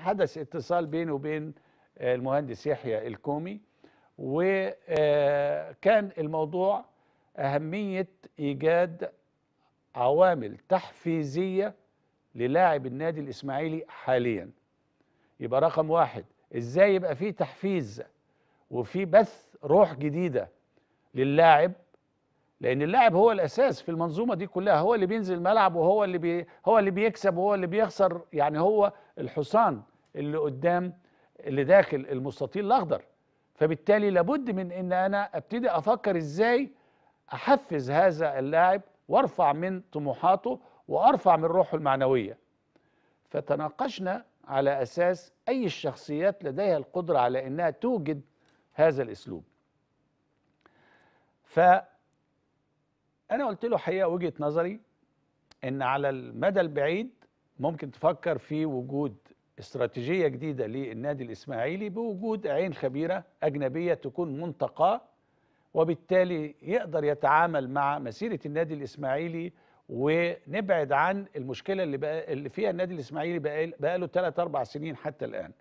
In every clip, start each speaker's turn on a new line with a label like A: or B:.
A: حدث اتصال بينه وبين آه، المهندس يحيى الكومي وكان آه، الموضوع أهمية إيجاد عوامل تحفيزية للاعب النادي الإسماعيلي حاليا يبقى رقم واحد إزاي يبقى فيه تحفيز وفي بث روح جديدة للاعب لأن اللاعب هو الأساس في المنظومة دي كلها هو اللي بينزل الملعب وهو اللي بي هو اللي بيكسب وهو اللي بيخسر يعني هو الحصان اللي قدام اللي داخل المستطيل الاخضر فبالتالي لابد من ان انا ابتدي افكر ازاي احفز هذا اللاعب وارفع من طموحاته وارفع من روحه المعنويه فتناقشنا على اساس اي الشخصيات لديها القدره على انها توجد هذا الاسلوب ف انا قلت له حقيقه وجهه نظري ان على المدى البعيد ممكن تفكر في وجود استراتيجيه جديده للنادي الاسماعيلي بوجود عين خبيره اجنبيه تكون منتقاه وبالتالي يقدر يتعامل مع مسيره النادي الاسماعيلي ونبعد عن المشكله اللي بقى اللي فيها النادي الاسماعيلي بقى له 3 4 سنين حتى الان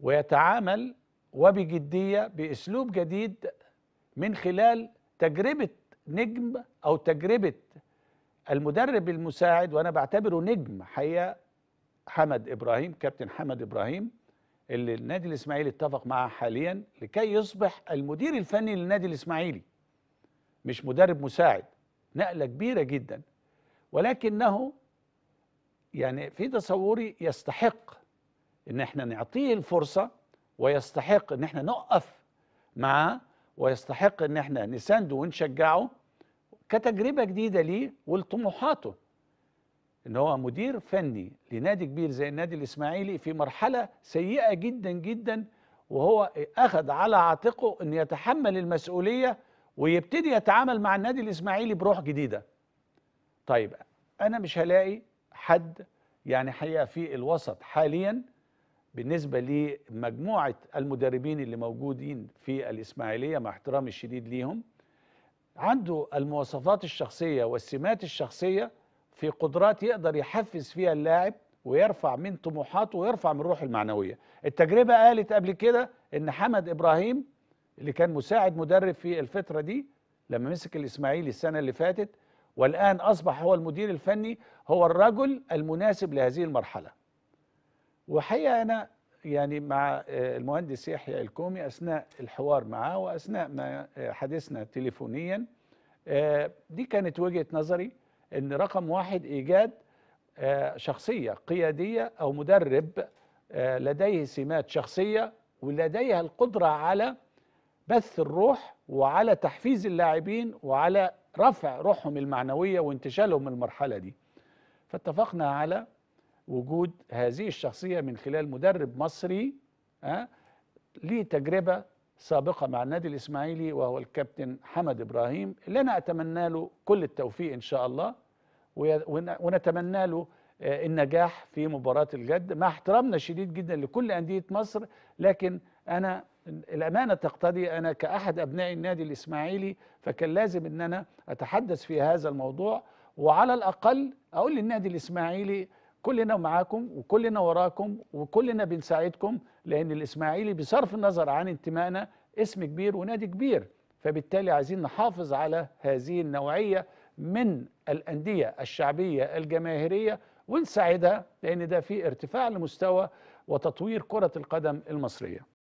A: ويتعامل وبجديه باسلوب جديد من خلال تجربه نجم او تجربه المدرب المساعد وانا بعتبره نجم حقيقه حمد ابراهيم كابتن حمد ابراهيم اللي النادي الاسماعيلي اتفق معاه حاليا لكي يصبح المدير الفني للنادي الاسماعيلي مش مدرب مساعد نقله كبيره جدا ولكنه يعني في تصوري يستحق ان احنا نعطيه الفرصه ويستحق ان احنا نقف معاه ويستحق ان احنا نسانده ونشجعه كتجربه جديده ليه ولطموحاته ان هو مدير فني لنادي كبير زي النادي الاسماعيلي في مرحله سيئه جدا جدا وهو اخذ على عاتقه ان يتحمل المسؤوليه ويبتدي يتعامل مع النادي الاسماعيلي بروح جديده. طيب انا مش هلاقي حد يعني حقيقه في الوسط حاليا بالنسبه لمجموعه المدربين اللي موجودين في الاسماعيليه مع احترامي الشديد ليهم عنده المواصفات الشخصيه والسمات الشخصيه في قدرات يقدر يحفز فيها اللاعب ويرفع من طموحاته ويرفع من روحه المعنويه التجربه قالت قبل كده ان حمد ابراهيم اللي كان مساعد مدرب في الفتره دي لما مسك الاسماعيلي السنه اللي فاتت والان اصبح هو المدير الفني هو الرجل المناسب لهذه المرحله وحقيقه انا يعني مع آه، المهندس يحيى الكومي اثناء الحوار معاه واثناء ما آه، حديثنا تليفونيا آه، دي كانت وجهه نظري ان رقم واحد ايجاد آه، شخصيه قياديه او مدرب آه، لديه سمات شخصيه ولديها القدره على بث الروح وعلى تحفيز اللاعبين وعلى رفع روحهم المعنويه وانتشالهم من المرحله دي. فاتفقنا على وجود هذه الشخصيه من خلال مدرب مصري ليه آه، تجربه سابقه مع النادي الاسماعيلي وهو الكابتن حمد ابراهيم اللي انا اتمنى له كل التوفيق ان شاء الله ونتمنى له آه، النجاح في مباراة الجد مع احترامنا الشديد جدا لكل أندية مصر لكن أنا الأمانة تقتضي أنا كأحد أبناء النادي الإسماعيلي فكان لازم أن أنا أتحدث في هذا الموضوع وعلى الأقل أقول للنادي الإسماعيلي كلنا معاكم وكلنا وراكم وكلنا بنساعدكم لأن الإسماعيلي بصرف النظر عن انتمائنا اسم كبير ونادي كبير فبالتالي عايزين نحافظ على هذه النوعية من الأندية الشعبية الجماهيرية ونساعدها لأن ده في ارتفاع لمستوى وتطوير كرة القدم المصرية